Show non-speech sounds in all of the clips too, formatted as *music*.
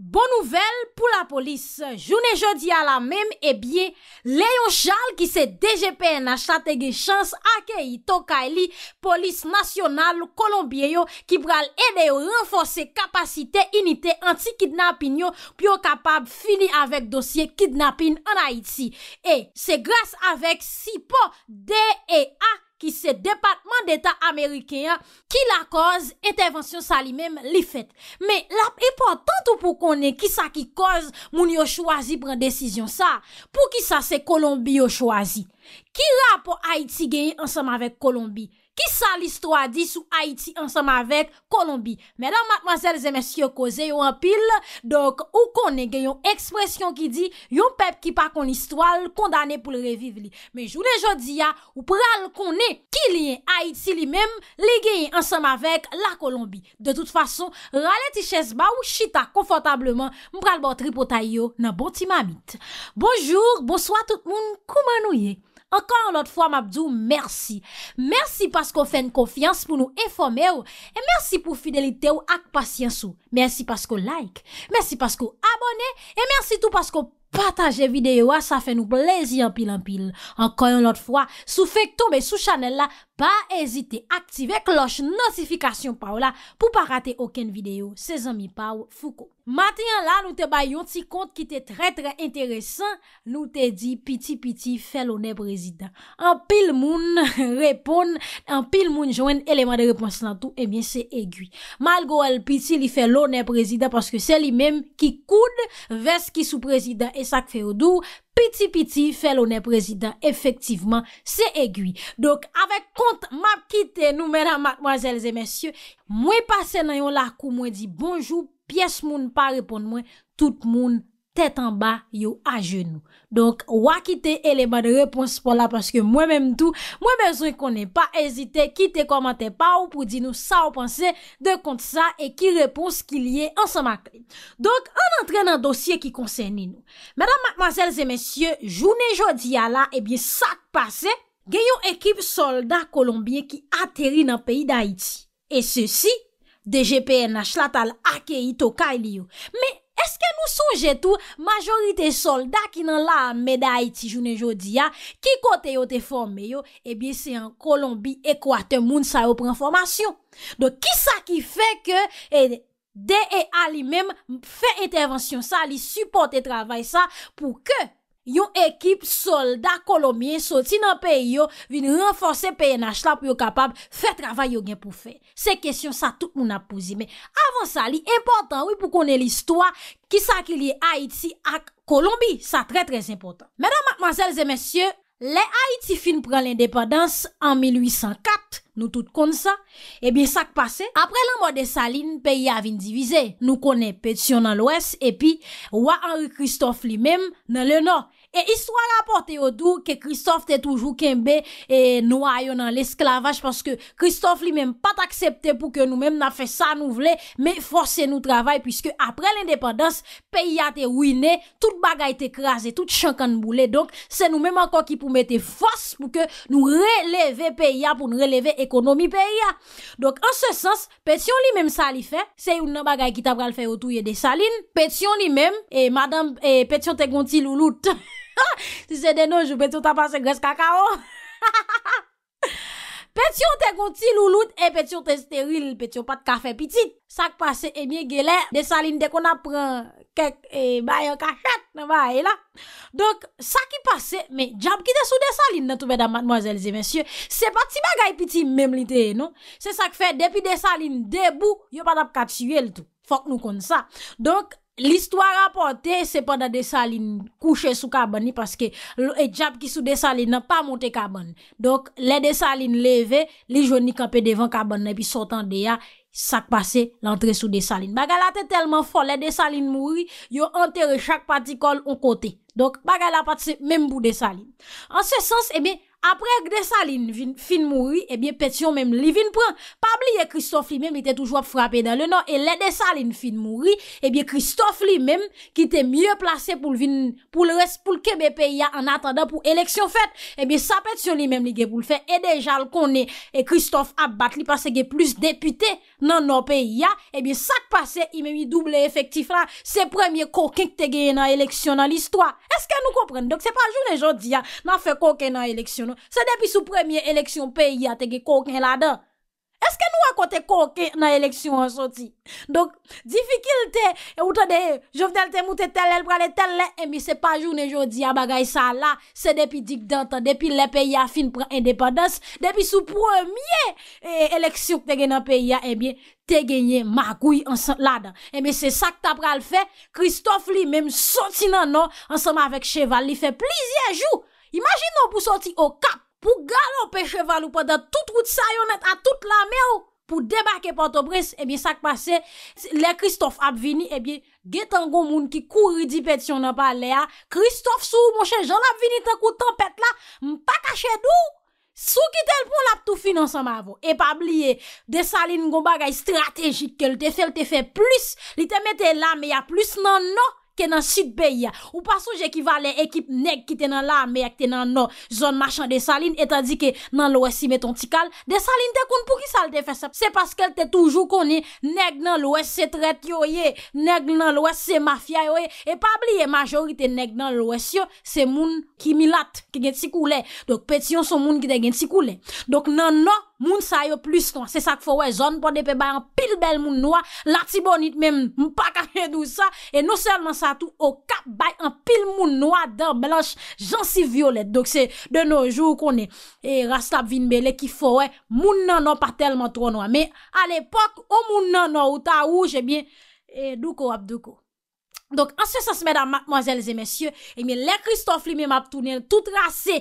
Bon nouvel pou la polis, joun e jodi a la mem e eh bie, leyon chal ki se DGPN achate ge chans ake ito ka li polis nasyonal kolombiyo ki pral ede yo renfose kapasite inite anti-kidnapin yo pyo kapab fini avek dosye kidnapin an Haiti. E se grase avek SIPO D.E.A. ki se Depatman d'Etat Amerikean ki la koz intervensyon sa li mem li fet. Me, la e portantou pou konen ki sa ki koz moun yo chwazi pren desisyon sa, pou ki sa se Kolombi yo chwazi. Ki rap pou Haiti genye ansam avek Kolombi? Kisa li stwa di sou Haiti ansem avek Kolombi? Medan matmazel zemes kyo koze yo anpil, dok ou konen gen yon ekspresyon ki di, yon pep ki pa koni stwa l kondane pou l reviv li. Me jounen jodi ya, ou pral konen ki li yen Haiti li mem, li gen yen ansem avek la Kolombi. De tout fason, rale ti ches ba ou chita konfortableman, mpral botri pota yo nan boti mamit. Bonjour, bonsoi tout moun, kouman nou ye? Ankon yon lot fwa, mabdou, mersi. Mersi paskou fè n konfians pou nou eforme ou. E mersi pou fidelite ou ak pasyens ou. Mersi paskou like. Mersi paskou abone. E mersi tout paskou pataje videyo. Sa fè nou plezi anpil anpil. Ankon yon lot fwa, sou fèk toumè sou chanel la. ba ezite aktive kloche notifikasyon pa ou la pou pa rate oken video se zami pa ou fuko. Matyen la nou te bayon ti kont ki te tre tre interesan, nou te di piti piti felone prezident. An pil moun repon, an pil moun jwen eleman de repons nan tou, e eh myen se egui. Mal go al piti li felone prezident paske se li menm ki koud, ves ki sou prezident e sak fe odou, piti-piti, felonè prezident, efektivman, se egui. Dok, avek kont map kite, nou mèran, mademoiselles et messieurs, mwen pase nan yon lakou, mwen di bonjou, piyes moun pa repon mwen, tout moun, tèt an ba yo a jenou. Donk, wakite eleman repons pou la, paske mwen menm tou, mwen bezwen konen pa ezite, kite komante pa ou pou di nou sa ou panse de kont sa, e ki repons ki liye ansan makli. Donk, an antren nan dosye ki konsen ni nou. Mèdam, mademazèlzè, mèsyè, jounè jodi ya la, ebyen sak pase, gen yon ekip soldat kolombien ki aterri nan peyi d'Haïti. E se si, DGPN na chlatal ake ito kaili yo. Mè, Eske nou sonje tou, majorite soldat ki nan la meday ti jounen jodi ya, ki kote yo te formeyo, ebyen eh se an Kolombi, Ekwater, Mounsa yo pren formasyon. Don ki sa ki fe ke eh, DEA li menm fe intervensyon sa, li supporte travay sa pou ke... yon ekip soldat kolomye soti nan peyi yo vin renforse peyen hach la pou yo kapab fe travay yo gen pou fe. Se kesyon sa tout nou na pouzi. Men avan sa li important wou pou kone l'istwa ki sa ki li Haiti ak Kolombi. Sa tre trez important. Menan matmazelze mensyo, le Haiti fin pran l'indepadans an 1804, nou tout kon sa. Ebyen eh sa k pase, apre l'anmode salin, peyi avin divize. Nou kone Petion nan l'Ouest epi wak Henry Christophe li men nan le Nord. E istwa rapote odou ke Christophe te toujou kembe E nou ayon an l'esklavaj Paske Christophe li menm pat aksepte pou ke nou menm na fe sa nou vle Me force nou travay Piske apre l'indepadans Peiya te wine Tout bagay te krasi Tout chankan boule Donk se nou menm anko ki pou mete fos Pou ke nou releve peiya Pou nou releve ekonomi peiya Donk an se sens Petion li menm sa li fe Se yon nan bagay ki ta pral fe otou ye de salin Petion li menm E madame e Petion te gonti louloute *laughs* Si se denonj ou petyon ta pase gres kakaon *laughs* Petyon te konti loulout E petyon te steril Petyon pat kafe pitit Sak pase e mie geler Desaline dek ona pren kek E bayan kachat e Donk sak i pase Jam ki de sou desaline Se pati bagay pitit Mem li te e non Depi desaline debou Yo pat ap katyuel Donk L'istwa rapote se pa da desaline kouche sou kaban ni paske e tjap ki sou desaline nan pa monte kaban. Dok, le desaline leve, li jouni kape devan kaban nan pi sotan deya, sak pase l'entre sou desaline. Bagala te telman fol, le desaline mouri, yo antero chak patikol on kote. Dok, bagala patse menm bou desaline. An se sens, ebe, eh apre gde sa lin fin mouri e bie petyon menm li vin pran pab li e Kristof li menm ite toujwa pfrape dan le nan, e le de sa lin fin mouri e bie Kristof li menm ki te mye plase pou l rest pou l kebe pe ya an atanda pou eleksyon fet e bie sa petyon li menm li ge pou l fe e deja l konen e Kristof ap bat li pase ge plus depute nan nan pe ya, e bie sa k pase ime mi double efektif la se premye koken kte geye nan eleksyon nan l istwa, eske nou kompren? dok se pa jounen jodi ya nan fe koken nan eleksyon Se depi sou premye eleksyon peyi ya te gen koken la dan Eske nou akote koken nan eleksyon an soti Donk, difikilte e Outa de, jovdel te moute tel el prale tel le Emi se pa joun e jodi ya bagay sa la Se depi dikdata, depi le peyi ya fin pran independans Depi sou premye e, eleksyon te gen nan peyi ya Emi te genye magouy an soti la dan Emi se sak ta pral fe Kristof li menm soti nan an Anseman vek cheval li fe plizien jou Imagin nou pou soti o kap, pou galon pe cheval ou pa da tout route sayonet a tout la me ou, pou debake Port-au-Bresse, ebyen eh sak pase, le Christophe ap vini, ebyen, eh getan goun moun ki kouri di pet si yon nan pa le a, ah. Christophe sou, monshe, jol ap vini ten kou tempet la, mpa kache dou, sou ki tel pou l ap tou finan sa ma avou. E pa bliye, de salin goun bagay strategik ke l te fe, l te fe plus, li te mette la me ya plus nan nan, Ou pasouje ekivalen ekip neg ki tenan la Me ak tenan no zon machan de salin Etan di ke nan lwes si meton tikal De salin de kon pou ki sal te fese Se paske te toujou koni Neg nan lwes se tret yo ye Neg nan lwes se mafya yo ye E pabliye majorite neg nan lwes yo Se moun ki milat ki gen tsi koule Dok petion son moun ki te gen tsi koule Dok nan no Moun sa yo plus kwa, se sak fwo wè, zon pwande pe bay an pil bel moun noua, la ti bonit men mpaka gen *laughs* dou sa, e nou selman sa tou, o kap bay an pil moun noua den blanche jansi violet. Dok se, de nou jou konen, e rastap vinbele ki fwo wè, moun nan nan pa telman tro noua. Me, al epok, o moun nan nan, ou ta ou, je bie, e douko ap douko. Dok, an se sa semedan, mademoiselles et messieurs, e eh mi lè Christophe li mi map tounen, tout rase,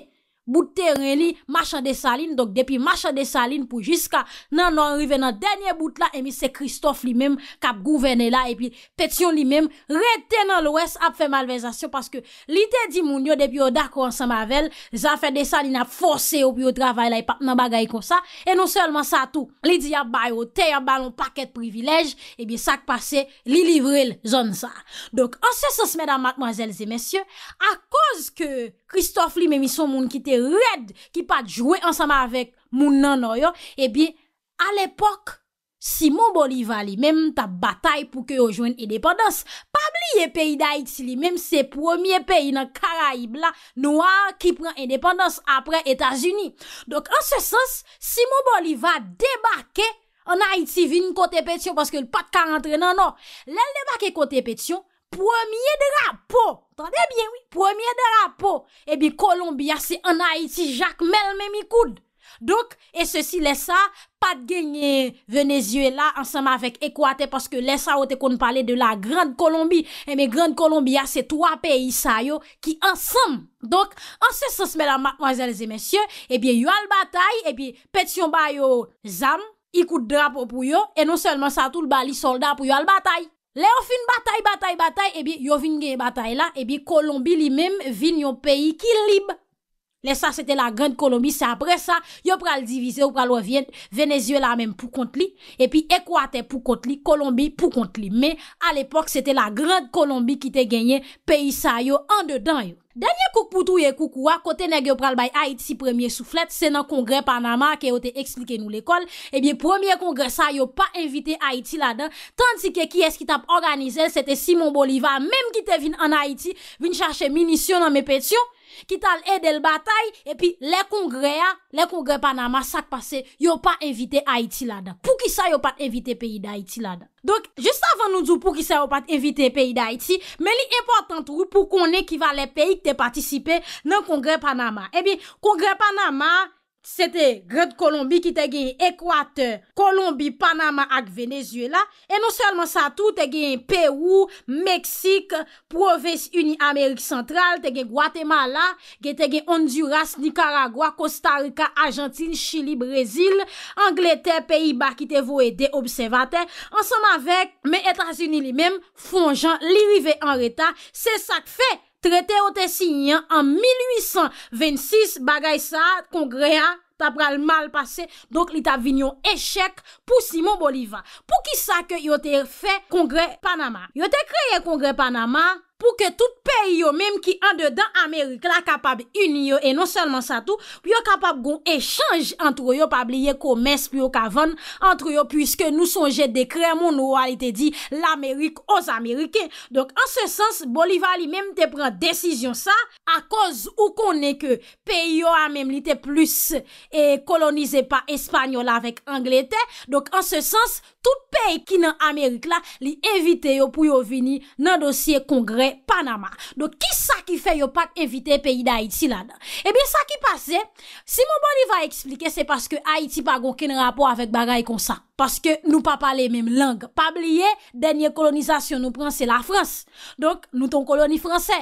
bout terren li, machan de salin, donk depi machan de salin pou jiska nan nan rive nan denye bout la, emi se Christophe li menm kap gouvene la epi petyon li menm rete nan lwes ap fe malvezasyon, paske li te di moun yo depi o dakou an sa mavel, zafen de salin ap force opi o travay la, epap nan bagay kon sa, e non selman sa tou, li di ap bayo te ap balon paket privilej, epi sak pase li livre l zon sa. Donk anses se semedan mademoiselles et messieurs, a koz ke Christophe li menm son moun ki te red ki pat jwè ansama avèk moun nanoyon, e bie, al epok, Simon Bolivar li mèm ta batay pou ke yo jwen indépendans. Pa bli ye peyi da Haiti li mèm se promye peyi nan Karaib la, noua ki pran indépendans apre Etats-Unis. Dok an se sens, Simon Bolivar debake an Haiti vin kote petyon paske l pat ka rentre nanon. Lè l debake kote petyon, Premier drapeau, attendez bien, premier drapeau, ebi eh Kolombiya se en Haïti, Jacques Melme mi koud. Dok, e se si lè sa, pat genye Venezuela ansam avèk Ekwate, paske lè sa wote kon pale de la Grande Kolombie, ebe eh Grande Kolombiya se 3 peyi sa yo ki ansam. Dok, ansè sens, mèdame, mwazèlèzè, mèsyè, ebi yo al batay, ebi eh petyon ba yo zam, ikoud drapeau pou yo, e non selman sa tout bali soldat pou yo al batay. Le ou fin batay, batay, batay, ebi yo vin genye batay la, ebi Kolombi li mem vin yon peyi ki lib. Le sa, se te la grande Kolombi, se apre sa, yo pral divize ou pral wavyen, Venezuela mem pou kont li, epi Ekwate pou kont li, Kolombi pou kont li, me al epok se te la grande Kolombi ki te genye peyi sa yo an de dan yo. Danye kouk poutouye koukouwa, kote neg yo pral bay Haiti premier souflet, se nan kongre Panama ke yo te eksplike nou l'ekol, ebyen premier kongre sa yo pa evite Haiti la dan, tanti ke ki es ki tap organize, se te Simon Bolivar, mem ki te vin an Haiti, vin chache minisyon nan me petyon, ki tal e del batay, e pi le kongrea, le kongre Panama sak pase, yo pa evite Haiti la dan. Pou ki sa yo pa evite peyi de Haiti la dan. Donk, jist avan nou djou pou ki sa yo pat evite peyi da iti, men li epotant rou pou konen ki va le peyi ki te patisipe nan kongre Panama. Ebi, kongre Panama... Se te Grede Kolombi ki te gen Ekwate, Kolombi, Panama ak Venezuela. E non selman sa tou te gen Peru, Meksik, Proves Uni Amerik Sentral, te gen Guatemala, ge te gen Honduras, Nicaragua, Costa Rica, Argentin, Chile, Brazil, Angleterre, peyi ba ki te voe de observate. Ansem avek, men Etats-Unis li mem fonjan li rive an reta. Se sak fe! Trete o te signan an 1826, bagay sa, kongre an, ta pral mal pase, donk li ta vin yon eshek pou Simon Bolivar. Pou ki sa ke yo te fe kongre Panama? Yo te kreye kongre Panama? pou ke tout peyo menm ki an de dan Amerik la kapab unyo e non selman sa tou, pou yo kapab gon echange antro yo pa bliye kou mesk pou yo kavon antro yo pwiske nou son jet de kremon ou alite di l'Amerik os Amerike. Dok an se sens, Bolivar li menm te pren desisyon sa a koz ou konen ke peyo a menm lite plus e kolonize pa Espanyol avek Anglete. Dok an se sens, tout pey ki nan Amerik la li evite yo pou yo vini nan dosye kongre Panama. Don, ki sa ki fe yo pak evite peyi da Haiti la dan? Ebi, eh sa ki pase, si moun boni va eksplike, se paske Haiti pa goun ken rapo avèk bagay kon sa. Paske nou pa pale mèm lang. Pa bliye denye kolonizasyon nou pranse la France. Don, nou ton koloni franse.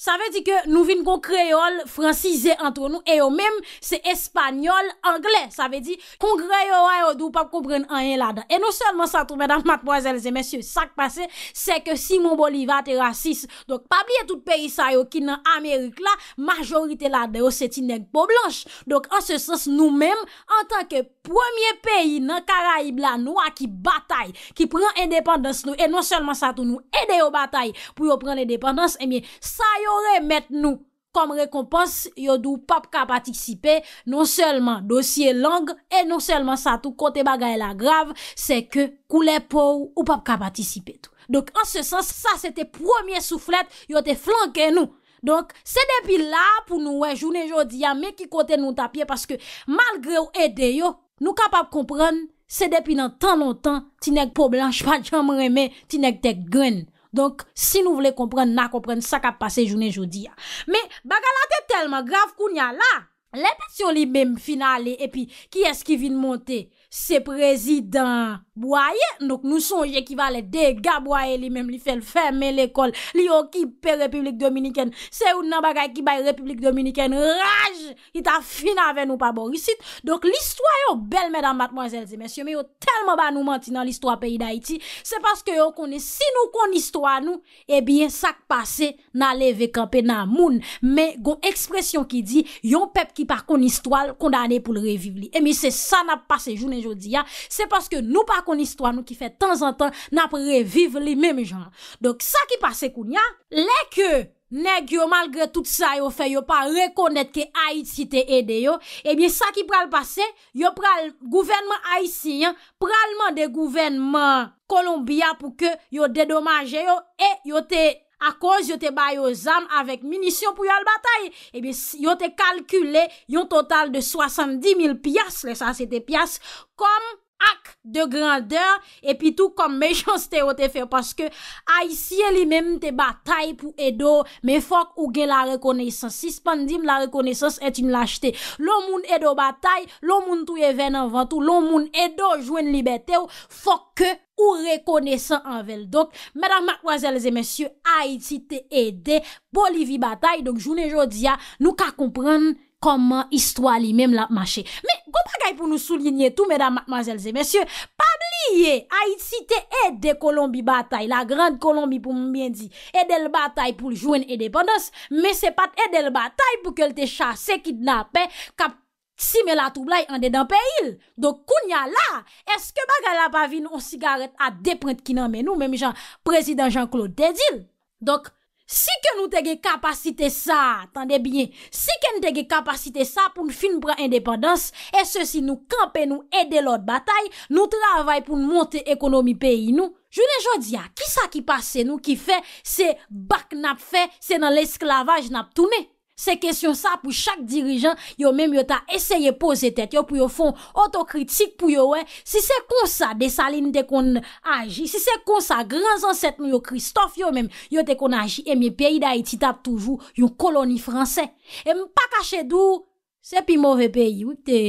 Sa ve di ke nou vin kon kreyol fransize antre nou, e yo menm se espanyol angle. Sa ve di, kon kreyol a yo dou pa koubren anye la da. E nou selman sa tou, menam matboazelze, mensyo, sa k pase, se ke Simon Bolivar te rasis. Dok, pa blye tout peyi sa yo ki nan Amerik la, majorite la de yo se ti neg po blanche. Dok, an se sens nou menm, an tanke porsi, Premye peyi nan Karaib la nou a ki batay, ki pren independans nou, e non selman sa tou nou ede yo batay pou yo pren independans, e miye, sa yo remet nou kom rekompans yo dou pap kapatisipe, non selman dosye lang, e non selman sa tou kote bagay la grav, se ke koule pou ou pap kapatisipe tou. Donk an se sens, sa se te premye souflet yo te flanke nou, Donk se depi la pou nou we jounen jodi ya me ki kote nou tapye paske malgre ou ede yo nou kapap kompran se depi nan tan non tan ti nek po blanj pa jan mremen ti nek tek gren. Donk si nou vle kompran na kompran sa kap pase jounen jodi ya. Me bagalate telman grav koun ya la lepe si yo li bem finali e pi ki eski vin monte. se prezidant boye, nouk nou sonje ki valet de gaboye li mem li fel fèmè l'ekol li yo kipe Republik Dominiken se ou nan bagay ki bay Republik Dominiken raj, li ta fin avè nou pa borisit, donc l'histoire yo bel mèdame matmoisele, zé mèsyèmè yo telman ba nou manti nan l'histoire peyi d'Aiti se paske yo konè, si nou konè l'histoire nou, ebyen eh sak pase nan leve kampè nan moun men go ekspresyon ki di yon pep ki par konè l'histoire, kondane pou l'reviv li, e eh mi se sa nan pase jounè Jodi ya, se paske nou pa koni Stwa nou ki fe tan zan tan nan pre Reviv li meme jan. Dok sa ki Pase koun ya, lek yo Neg yo malgre tout sa yo fe yo pa eh Rekonet ke Haiti te ede yo Ebyen sa ki pral pase Yo pral gouvenman Haiti Pralman de gouvenman Kolombia pou ke yo dedomaje Yo e yo te A koz yo te bay yo zan avèk minisyon pou yo al batay. E eh bi yo te kalkule yo total de 70.000 piyas. Le sa se te piyas. Kom? ak de grandeur, epi tou kom mechans te o te fe, paske a y siye li menm te batay pou edo, men fok ou gen la rekonesans, si span dim la rekonesans eti m lachte, loun moun edo batay, loun moun tou ye ven an vantou, loun moun edo jwen libetew, fok ke ou rekonesan an vel, dok, mèdame ak wazèl zè mèsyè, a y ti te edè, boli vi batay, donk jounè jò diya, nou ka komprèn, Koman histwa li menm la mache? Me, go bagay pou nou soulinye tou, medan mazelze, mensyen, pabliye, ha iti te ed de Kolombi batay, la grande Kolombi pou mwen di, ed el batay pou ljouen edependens, me se pat ed el batay pou ke lte chase, kidnapen, kap si me la troublai, ande dan pe il. Dok, kounya la, eske bagay la pa vin on sigaret a deprent ki nan men nou, menm jan, prezident Jean-Claude Dedil. Dok, Si ke nou tege kapasite sa, tande bien, si ke nou tege kapasite sa pou nou fin pran indepadans, e se si nou kampe nou ede lout batay, nou travay pou nou monte ekonomi peyi nou, jounen joun diya, ki sa ki pase nou ki fe, se bak nap fe, se nan l esklavaj nap toume. Se kesyon sa pou chak dirijan, yo menm yo ta eseye pose tet, yo pou yo fon otokritik pou yo we. Si se kon sa desaline te kon aji, si se kon sa gran zanset nou yo Kristof yo menm, yo te kon aji, e eh mi peyi da iti tap toujou yon koloni franse. E mpa kache dou, se pi mwove peyi, ou te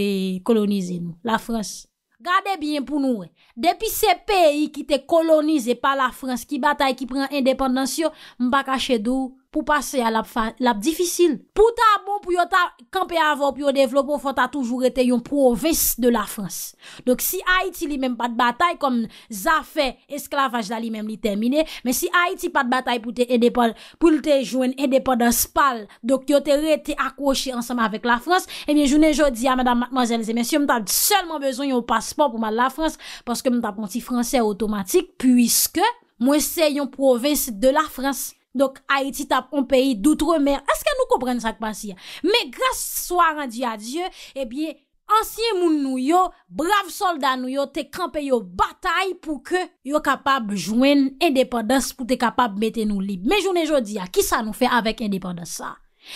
kolonize nou, la franse. Gade bien pou nou we, depi se peyi ki te kolonize pa la franse, ki batay, ki pren independansyo, mpa kache dou, pou pase ya lap difisil. Pou ta bon pou yo ta kampe avon, pou yo devlopon, pou ta toujou rete yon proves de la Frans. Dok si Haiti li menm pat batay, kom zafè esklavaj la li menm li termine, men si Haiti pat batay pou te edepan, pou te jwen edepan dan spal, dok yo te rete akwoshe ansanman vek la Frans, e mwen jounen joun diya, men si yo mta ap selman bezon yon paspon pou man la Frans, paske mta ap konti fransè otomatik, pwiske mwen se yon proves de la Frans. Donk Haiti tap on peyi doutre mer Eske nou kompren sa k pasiya Me gras swa randi a Diyo Ebyen ansye moun nou yo Brav solda nou yo te kampe yo batay Pou ke yo kapab jwen Indepandans pou te kapab mette nou lib Me jounen jodi ya Ki sa nou fe avèk indepandans sa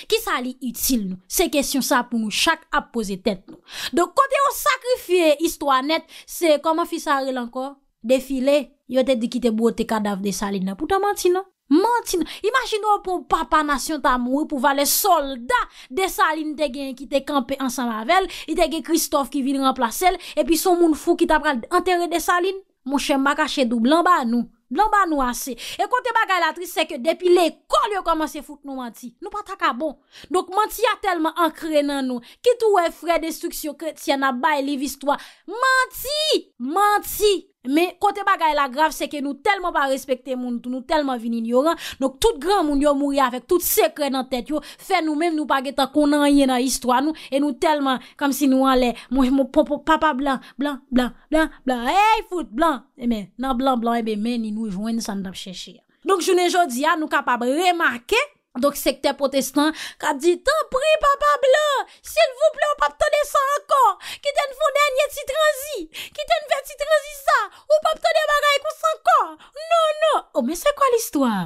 Ki sa li yutil nou Se kesyon sa pou nou chak ap pose tet nou Donk kote yo sakrifye istwa net Se koman fi sa rel ankon Defile yo te di kite bou o te kadaf de salina Pou ta manti nou Manti nou, imajin nou pou papa nasyon ta mou, pou valè soldat de Saline te gen yon ki te kampe ansan mavel, li te gen Christophe ki vin remplase el, e pi son moun fou ki ta pral enterre de Saline, mou chen baka chedou, blan ba nou, blan ba nou ase. E kote baka el atris se ke depi lè kol yo komanse foute nou manti, nou pataka bon. Dok manti ya telman ankre nan nou, ki tou we fred destriksyon kret sien a baye liv istwa. Manti, manti. Men, kote bagay la grav se ke nou telman pa respekte moun tou, nou telman vini nyo ran. Nouk tout gran moun yo mouri avèk, tout sekre nan tèt yo. Fè nou men, nou pa ge ta konan yè nan histwa nou. E nou telman, kam si nou an lè. Mwen, mwen, papa blan, blan, blan, blan, blan. Hey, foute, blan. E men, nan blan, blan e be men, ni nou yon wè nisan nan chèche. Nouk jounen jodi ya, nou kapab remarke. Donk sekte protestant ka di, Ton pri papa ble, Sye l vouple ou pap tade san ankon, Ki ten foun den yet si trezi, Ki ten vet si trezi sa, Ou pap tade bagay kon san ankon, Nonon, Ome se kwa l istwar?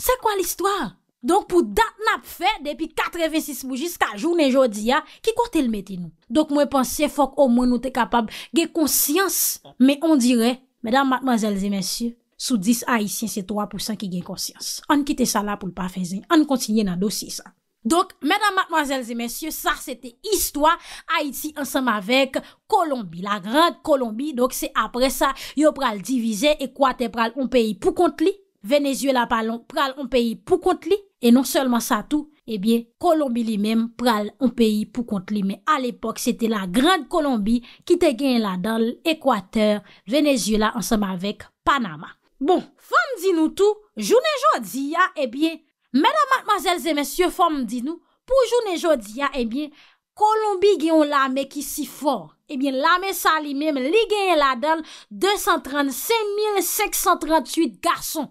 Se kwa l istwar? Donk pou dat nap fe, Depi 4 evesis mou, Jiska joun en jodi ya, Ki kote l meti nou? Donk mwen panse fok omen nou te kapab, Ge konsyans, Men on dire, Menan matmazelze mensyou, Sous 10 Haitien, se 3% ki gen konsyans. An kite sa la pou l pa fezen, an kontinye nan dosi sa. Donk, medan matmazelze mensyo, sa se te histwa, Haiti ansam avek Kolombi, la grande Kolombi. Donk se apre sa, yo pral divize, Ekwate pral un peyi pou kont li, Venezuela pral un peyi pou kont li, e non solman sa tou, ebyen, Kolombi li menm pral un peyi pou kont li. A l'epok, se te la grande Kolombi, ki te gen la dal Ekwater, Venezuela ansam avek Panama. Bon, fòm di nou tou, jounen jò di ya, ebyen, mèda matmazèl zè mèsyò fòm di nou, pou jounen jò di ya, ebyen, eh Kolombi gen yon lame ki si fòr. Ebyen, eh lame sa li mèm li gen yon ladan 235.538 garson.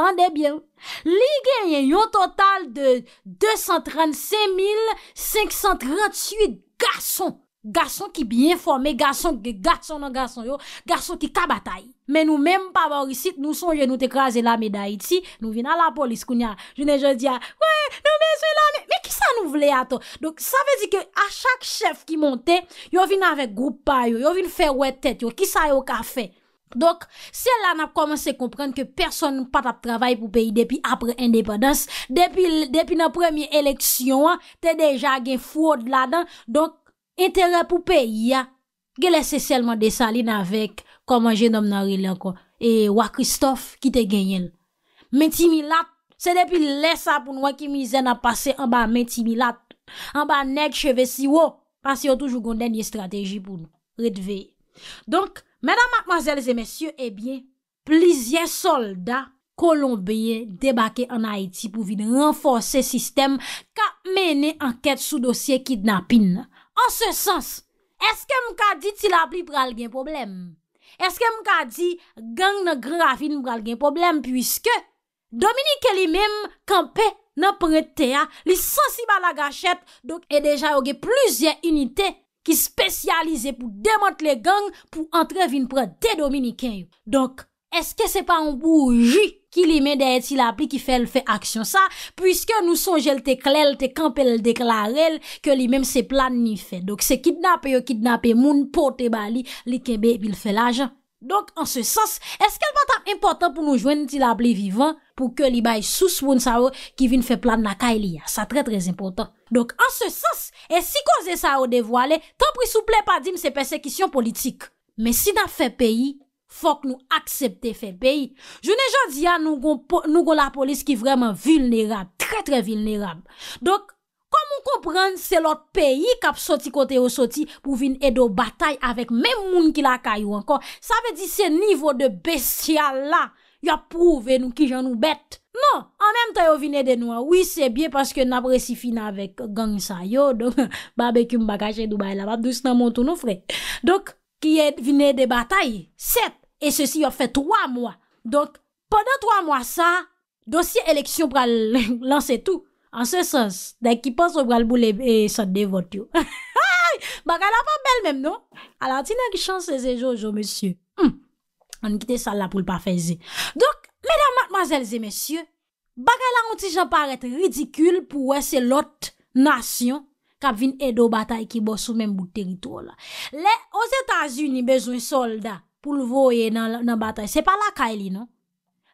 Pan debyen, li gen yon total de 235.538 garson. Garson ki bi informe, garson ki gatson nan garson yo, garson ki kabatay. Men nou menm pa ba orisit, nou sonje nou te kraze la meday iti, nou vina la polis kounya. Jounen je diya, we, nou menjwe lan, men ki sa nou vle ato? Donk, sa vezi ke a chak chef ki monte, yo vina vek groupa yo, yo vina fe wetet yo, ki sa yo ka fe? Donk, se la nap komanse komprende ke person nou pata trabay pou peyi depi apre indepedans, depi nan premiye eleksyon, te deja gen fwod ladan, donk, E te repoupe ya, ge lese selman de salin avèk komanje nom nan rilè kon. E wak Christophe ki te genyen. Mènti mi lat, se depi lè sa pou nou wakimize nan pase an ba mènti mi lat. An ba neg cheve si wò, pase yo toujou gondè nye strateji pou nou. Retve. Donk, mèdam apmazèlze mèsyè, ebyen, eh plizye solda kolombèye debake an Haiti pou vin renforse sistem ka mène anket sou dosye kidnapin nan. An se sens, eske mka di ti la pli pral gen problem? Eske mka di gang nan grafin pral gen problem? Puiske Dominike li mem kampe nan prate a, li sensi ba la gachet, dok e deja yoge plusyen unitè ki spesyalize pou demote le gang pou antrevin prate te Dominike. Dok, eske se pa an pou jik? ki li men de eti la pli ki fel fe aksyon sa, pwiske nou sonjel te klel, te kampele de klarel, ke li men se plan ni fe. Dok se kidnap e yo, kidnap e moun, pote ba li, li kebe, vil fe la jan. Donk an se sens, eske l patan important pou nou jwen eti la pli vivan, pou ke li bay sous moun sa o, ki vin fe plan na ka ili e ya. Sa tre trez important. Donk an se sens, esi koze sa o devwale, tan pri souple pa dim se persekisyon politik. Men si na fe peyi, Fok nou aksepte fe peyi. Je ne jan di ya nou gon la polis ki vreman vulnerab. Tre tre vulnerab. Dok, komon kompren se lot peyi kap soti kote yo soti pou vin edo batay avek mem moun ki la kayo ankon. Sa ve di se nivou de besyal la. Ya pou ven nou ki jan nou bet. Non, an menm ta yo vine denou. Oui, se bie paske nap resifina vek gang sa yo. Don, *laughs* babek yon bagaje duba e la bat dus nan montou nou fre. Dok, Ki e vine de bataye, 7, e se si yo fe *laughs* 3 mwa. Donk, podan 3 mwa sa, dosye eleksyon pral lanse tou. An se sens, denk ki panso pral bouleve e sot de vot yo. Bakala pa bel menm non? Alantina ki chan se ze jojo, monsye. An kite sa la pou l pa feze. Donk, medan matmazelze monsye, bakala an ti jan parete ridikul pou wese lot nasyon. Kap vin edo batay ki bo sou menm bout teritor la. Le, os Etan Zuni bezwen solda pou lvoye nan batay. Se pa lakay li, nan?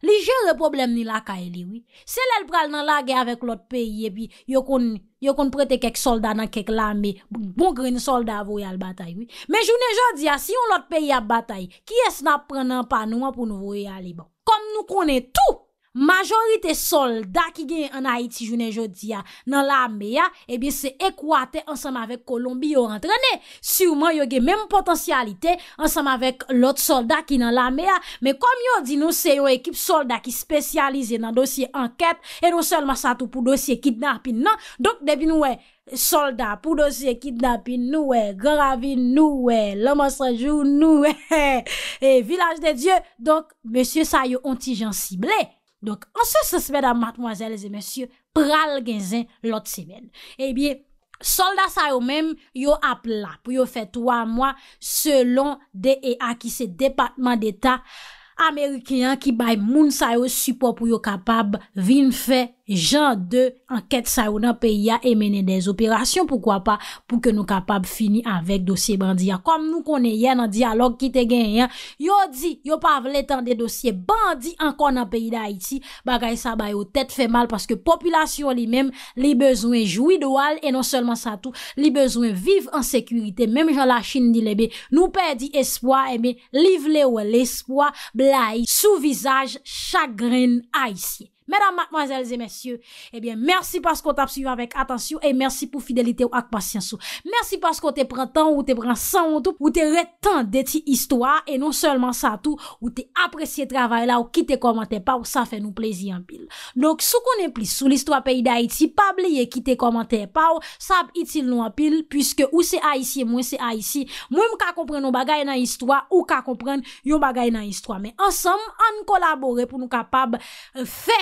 Li jere problem ni lakay li, oui. Se lel pral nan lage avèk lot peyi e pi, yo kon prete kek solda nan kek lambe, bon kren solda avoye al batay, oui. Men jounen jò diya, si yon lot peyi ap batay, ki es na prenen panwa pou lvoye al li, bon. Kom nou konen tou batay, Majorite solda ki gen an Haiti jounen jodia nan la mea, ebye eh se ekwate ansam avek Kolombi yo rentrene. Siuman yo gen menm potansyalite ansam avek lot solda ki nan la mea, me kom yo di nou se yo ekip solda ki spesyalize nan dosye anket, e nou sel masato pou dosye kidnapin nan. Donk debi nou e solda pou dosye kidnapin nou e, gravi nou e, loman sajou nou e, e vilaj de Diyo, donk mesye sa yo ontijan sible. Donk, anse se semen a matmwazel e zemensye pral genzen lot semen. Ebyen, soldat sa yo menm yo ap la pou yo fe 3 mwa selon DEA ki se Departement d'Etat Amerikyan ki bay moun sa yo support pou yo kapab vin fe 3 mwa. Jan 2, anket sa ou nan peyi ya emene des operasyon, poukwa pa pouke nou kapab fini avèk dosye bandi ya. Kom nou konen yen nan dialog ki te genyen, yo di, yo pa avle tan de dosye bandi ankon nan peyi da iti, bagay sa bayo, tèt fè mal, paske populasyon li mem, li bezwen joui do al, e non selman sa tou, li bezwen viv an sekurite, mèm jan la chini dile eh be, nou perdi espoi, e eh be, liv le ou l'espoi, blai, souvizaj, chagrin, a isye. Madame, mademoiselles et messieurs, eh merci parce qu'on t'a suivi avec attention et merci pour fidélité ou ak patience. Merci parce qu'on te prend tant ou te prend sans ou te retent de ti histoire et non seulement ça tout, ou te apprécier travail là ou ki te commenter pa ou ça fait nous plaisir en pile. Donc, sou konen plis sou l'histoire pays d'Haïti, pa blé ye ki te commenter pa ou, sa ap itil nou en pile, puisque ou se haïsi et mwen se haïsi, mwen mou ka kompren nou bagay nan histoire ou ka kompren yon bagay nan histoire. Mais ensemble, an kolabore pou nou kapab euh, fè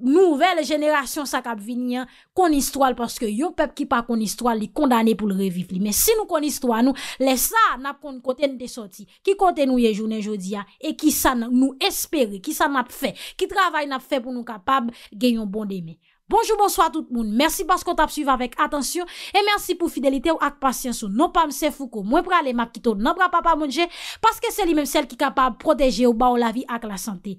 Nouvel jenerasyon sa kap vin nyan konistwal Paske yon pep ki pa konistwal li kondane pou l revif li Men si nou konistwal nou, lesa nap kon konten de soti Ki konten nou ye jounen jodi ya E ki sa nou espere, ki sa nap fe Ki travay nap fe pou nou kapab genyon bonde me Bonjou, bonsoy a tout moun Mersi bas kon tap suyva vek Atensyon, e mersi pou fidelite ou ak pasyansou Non pa mse fuko, mwen pra le mak kito Non pra papa mounje Paske se li men sel ki kapab proteje ou ba ou la vi ak la sante